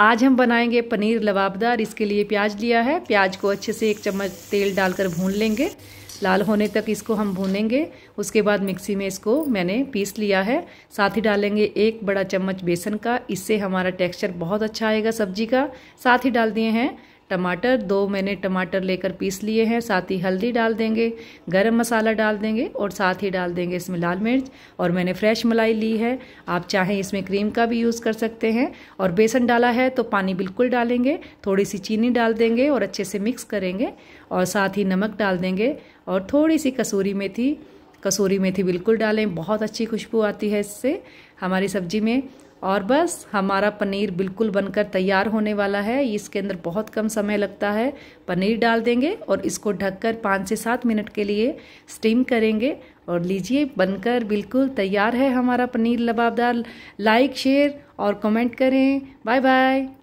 आज हम बनाएंगे पनीर लबाबदार इसके लिए प्याज लिया है प्याज को अच्छे से एक चम्मच तेल डालकर भून लेंगे लाल होने तक इसको हम भूनेंगे उसके बाद मिक्सी में इसको मैंने पीस लिया है साथ ही डालेंगे एक बड़ा चम्मच बेसन का इससे हमारा टेक्सचर बहुत अच्छा आएगा सब्जी का साथ ही डाल दिए हैं टमाटर दो मैंने टमाटर लेकर पीस लिए हैं साथ ही हल्दी डाल देंगे गरम मसाला डाल देंगे और साथ ही डाल देंगे इसमें लाल मिर्च और मैंने फ्रेश मलाई ली है आप चाहें इसमें क्रीम का भी यूज़ कर सकते हैं और बेसन डाला है तो पानी बिल्कुल डालेंगे थोड़ी सी चीनी डाल देंगे और अच्छे से मिक्स करेंगे और साथ ही नमक डाल देंगे और थोड़ी सी कसूरी मेथी कसूरी मेथी बिल्कुल डालें बहुत अच्छी खुशबू आती है इससे हमारी सब्जी में और बस हमारा पनीर बिल्कुल बनकर तैयार होने वाला है इसके अंदर बहुत कम समय लगता है पनीर डाल देंगे और इसको ढककर पाँच से सात मिनट के लिए स्टीम करेंगे और लीजिए बनकर बिल्कुल तैयार है हमारा पनीर लबाबदार लाइक शेयर और कमेंट करें बाय बाय